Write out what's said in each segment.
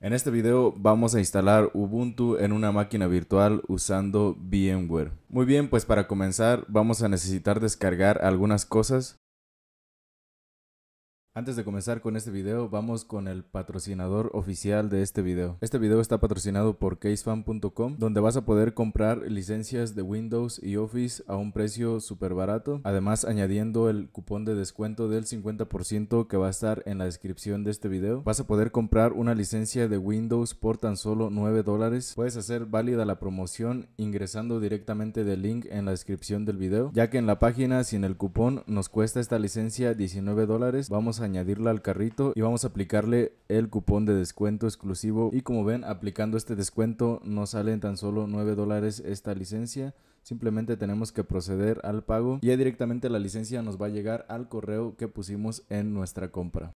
En este video vamos a instalar Ubuntu en una máquina virtual usando VMware. Muy bien, pues para comenzar vamos a necesitar descargar algunas cosas. Antes de comenzar con este video, vamos con el patrocinador oficial de este video. Este video está patrocinado por casefan.com, donde vas a poder comprar licencias de Windows y Office a un precio súper barato, además añadiendo el cupón de descuento del 50% que va a estar en la descripción de este video. Vas a poder comprar una licencia de Windows por tan solo 9 dólares. Puedes hacer válida la promoción ingresando directamente del link en la descripción del video, ya que en la página sin el cupón nos cuesta esta licencia 19 dólares. Vamos a añadirla al carrito y vamos a aplicarle el cupón de descuento exclusivo y como ven aplicando este descuento nos salen tan solo 9 dólares esta licencia simplemente tenemos que proceder al pago y ya directamente la licencia nos va a llegar al correo que pusimos en nuestra compra.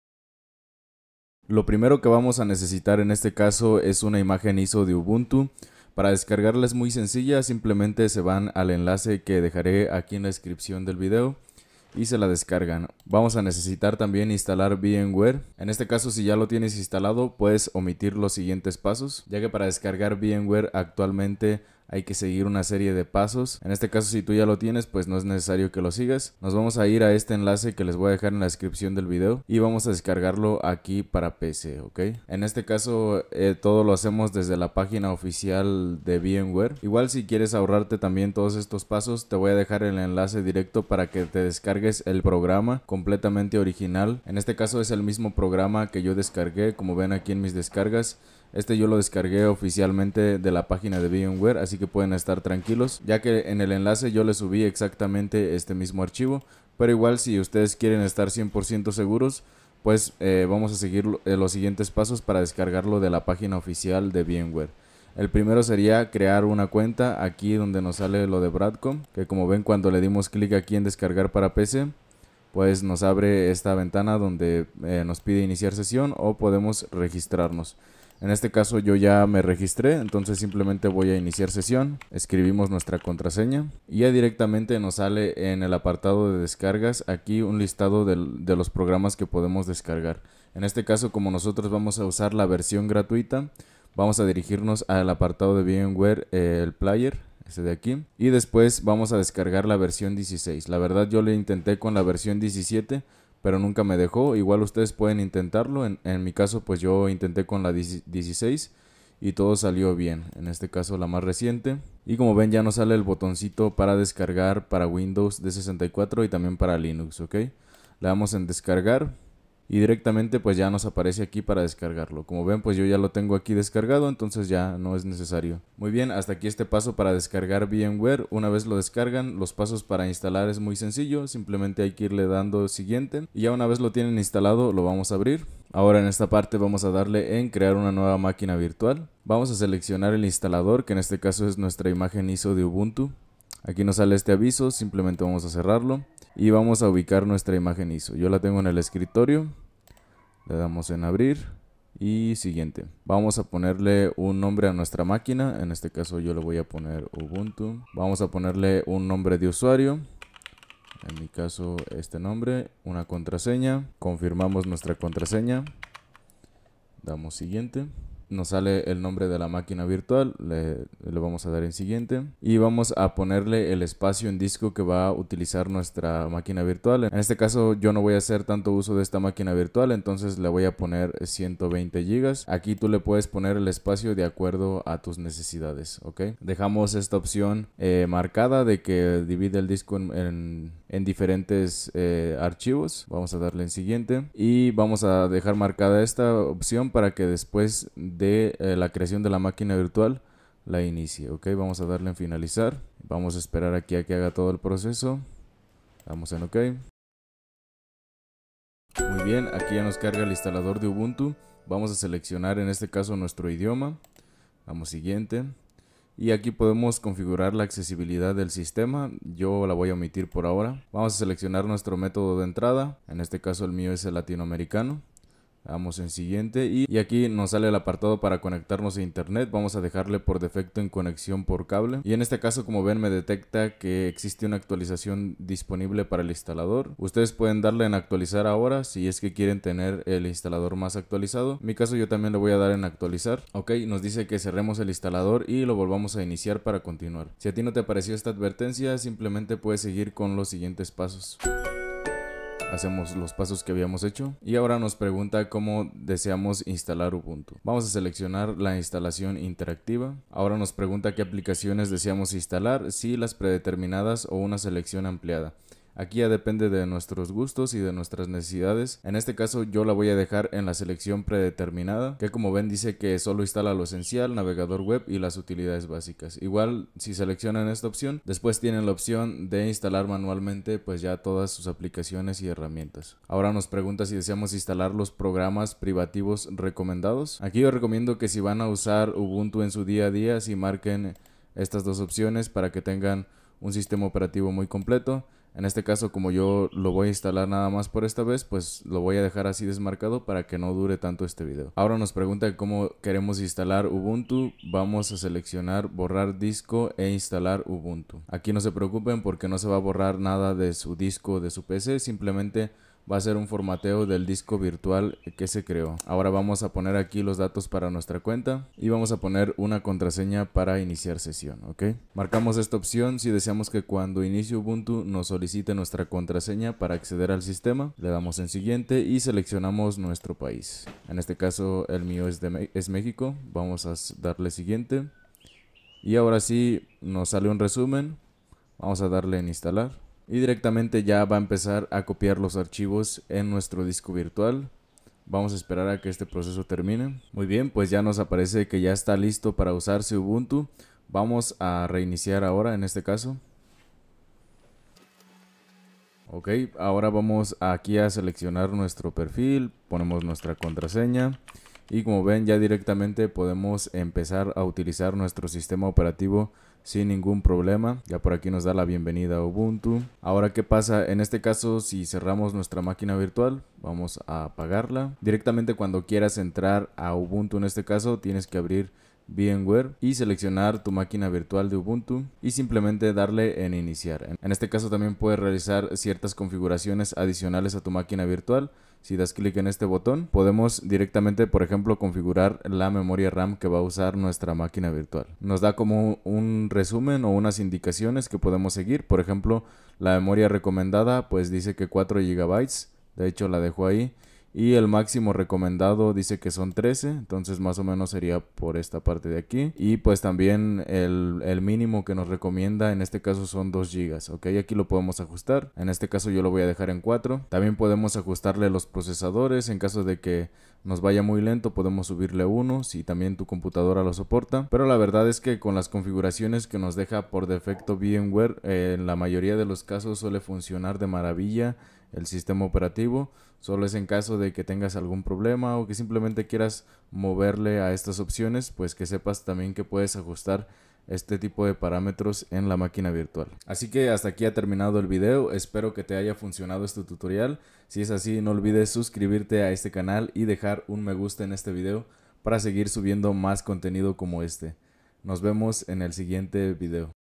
Lo primero que vamos a necesitar en este caso es una imagen ISO de Ubuntu. Para descargarla es muy sencilla, simplemente se van al enlace que dejaré aquí en la descripción del video y se la descargan. Vamos a necesitar también instalar VMware. En este caso, si ya lo tienes instalado, puedes omitir los siguientes pasos, ya que para descargar VMware actualmente hay que seguir una serie de pasos. En este caso, si tú ya lo tienes, pues no es necesario que lo sigas. Nos vamos a ir a este enlace que les voy a dejar en la descripción del video y vamos a descargarlo aquí para PC, ¿ok? En este caso, eh, todo lo hacemos desde la página oficial de VMware. Igual si quieres ahorrarte también todos estos pasos, te voy a dejar el enlace directo para que te descargues el programa completamente original. En este caso es el mismo programa que yo descargué, como ven aquí en mis descargas. Este yo lo descargué oficialmente de la página de VMware, así que pueden estar tranquilos, ya que en el enlace yo le subí exactamente este mismo archivo. Pero igual si ustedes quieren estar 100% seguros, pues eh, vamos a seguir eh, los siguientes pasos para descargarlo de la página oficial de VMware. El primero sería crear una cuenta aquí donde nos sale lo de Bradcom, que como ven cuando le dimos clic aquí en descargar para PC, pues nos abre esta ventana donde eh, nos pide iniciar sesión o podemos registrarnos. En este caso yo ya me registré, entonces simplemente voy a iniciar sesión, escribimos nuestra contraseña y ya directamente nos sale en el apartado de descargas aquí un listado de, los programas que podemos descargar. En este caso como nosotros vamos a usar la versión gratuita, vamos a dirigirnos al apartado de VMware, eh, el player, ese de aquí. Y después vamos a descargar la versión 16. La verdad yo le intenté con la versión 17, pero nunca me dejó. Igual ustedes pueden intentarlo. En, mi caso, pues yo intenté con la 16 y todo salió bien. En este caso, la más reciente. Y como ven, ya nos sale el botoncito para descargar para Windows de 64 y también para Linux, ¿ok? Le damos en descargar y directamente pues ya nos aparece aquí para descargarlo. Como ven pues yo ya lo tengo aquí descargado, entonces ya no es necesario. Muy bien, hasta aquí este paso para descargar VMware. Una vez lo descargan, los pasos para instalar es muy sencillo, simplemente hay que irle dando siguiente y ya una vez lo tienen instalado lo vamos a abrir. Ahora en esta parte vamos a darle en crear una nueva máquina virtual. Vamos a seleccionar el instalador, que en este caso es nuestra imagen ISO de Ubuntu. Aquí nos sale este aviso, simplemente vamos a cerrarlo y vamos a ubicar nuestra imagen ISO. Yo la tengo en el escritorio, le damos en abrir y siguiente. Vamos a ponerle un nombre a nuestra máquina, en este caso yo le voy a poner Ubuntu. Vamos a ponerle un nombre de usuario. En mi caso este nombre, una contraseña, confirmamos nuestra contraseña, damos siguiente nos sale el nombre de la máquina virtual, le, vamos a dar en siguiente y vamos a ponerle el espacio en disco que va a utilizar nuestra máquina virtual. En este caso yo no voy a hacer tanto uso de esta máquina virtual, entonces le voy a poner 120 GB. Aquí tú le puedes poner el espacio de acuerdo a tus necesidades, ¿ok? Dejamos esta opción eh, marcada de que divide el disco en, diferentes eh, archivos. Vamos a darle en siguiente y vamos a dejar marcada esta opción para que después de eh, la creación de la máquina virtual la inicie. Ok, vamos a darle en finalizar. Vamos a esperar aquí a que haga todo el proceso. Damos en OK. Muy bien, aquí ya nos carga el instalador de Ubuntu. Vamos a seleccionar en este caso nuestro idioma. Vamos siguiente. Y aquí podemos configurar la accesibilidad del sistema. Yo la voy a omitir por ahora. Vamos a seleccionar nuestro método de entrada. En este caso el mío es el latinoamericano. Vamos en siguiente y, y, aquí nos sale el apartado para conectarnos a internet. Vamos a dejarle por defecto en conexión por cable. Y en este caso como ven me detecta que existe una actualización disponible para el instalador. Ustedes pueden darle en actualizar ahora si es que quieren tener el instalador más actualizado. En mi caso yo también le voy a dar en actualizar. Ok, nos dice que cerremos el instalador y lo volvamos a iniciar para continuar. Si a ti no te pareció esta advertencia simplemente puedes seguir con los siguientes pasos hacemos los pasos que habíamos hecho y ahora nos pregunta cómo deseamos instalar Ubuntu. Vamos a seleccionar la instalación interactiva. Ahora nos pregunta qué aplicaciones deseamos instalar, si las predeterminadas o una selección ampliada. Aquí ya depende de nuestros gustos y de nuestras necesidades. En este caso yo la voy a dejar en la selección predeterminada, que como ven dice que solo instala lo esencial, navegador web y las utilidades básicas. Igual si seleccionan esta opción, después tienen la opción de instalar manualmente pues ya todas sus aplicaciones y herramientas. Ahora nos pregunta si deseamos instalar los programas privativos recomendados. Aquí yo recomiendo que si van a usar Ubuntu en su día a día, si marquen estas dos opciones para que tengan un sistema operativo muy completo. En este caso, como yo lo voy a instalar nada más por esta vez, pues lo voy a dejar así desmarcado para que no dure tanto este video. Ahora nos pregunta cómo queremos instalar Ubuntu. Vamos a seleccionar borrar disco e instalar Ubuntu. Aquí no se preocupen porque no se va a borrar nada de su disco de su PC, simplemente va a ser un formateo del disco virtual que se creó. Ahora vamos a poner aquí los datos para nuestra cuenta y vamos a poner una contraseña para iniciar sesión, ¿ok? Marcamos esta opción si deseamos que cuando inicie Ubuntu nos solicite nuestra contraseña para acceder al sistema. Le damos en siguiente y seleccionamos nuestro país. En este caso el mío es, es México. Vamos a darle siguiente. Y ahora sí nos sale un resumen. Vamos a darle en instalar y directamente ya va a empezar a copiar los archivos en nuestro disco virtual. Vamos a esperar a que este proceso termine. Muy bien, pues ya nos aparece que ya está listo para usarse Ubuntu. Vamos a reiniciar ahora en este caso. Ok, ahora vamos aquí a seleccionar nuestro perfil, ponemos nuestra contraseña y como ven ya directamente podemos empezar a utilizar nuestro sistema operativo sin ningún problema. Ya por aquí nos da la bienvenida a Ubuntu. Ahora, ¿qué pasa? En este caso, si cerramos nuestra máquina virtual, vamos a apagarla. Directamente cuando quieras entrar a Ubuntu, en este caso, tienes que abrir VMware y seleccionar tu máquina virtual de Ubuntu y simplemente darle en iniciar. En este caso también puedes realizar ciertas configuraciones adicionales a tu máquina virtual. Si das clic en este botón, podemos directamente, por ejemplo, configurar la memoria RAM que va a usar nuestra máquina virtual. Nos da como un resumen o unas indicaciones que podemos seguir. Por ejemplo, la memoria recomendada, pues dice que 4 GB. De hecho, la dejo ahí. Y el máximo recomendado dice que son 13, entonces más o menos sería por esta parte de aquí. Y pues también el, el mínimo que nos recomienda en este caso son 2 GB, ok, aquí lo podemos ajustar. En este caso yo lo voy a dejar en 4. También podemos ajustarle los procesadores en caso de que nos vaya muy lento podemos subirle uno si también tu computadora lo soporta pero la verdad es que con las configuraciones que nos deja por defecto VMware eh, en la mayoría de los casos suele funcionar de maravilla el sistema operativo. Solo es en caso de que tengas algún problema o que simplemente quieras moverle a estas opciones, pues que sepas también que puedes ajustar este tipo de parámetros en la máquina virtual. Así que hasta aquí ha terminado el video, espero que te haya funcionado este tutorial, si es así no olvides suscribirte a este canal y dejar un me gusta en este video para seguir subiendo más contenido como este. Nos vemos en el siguiente video.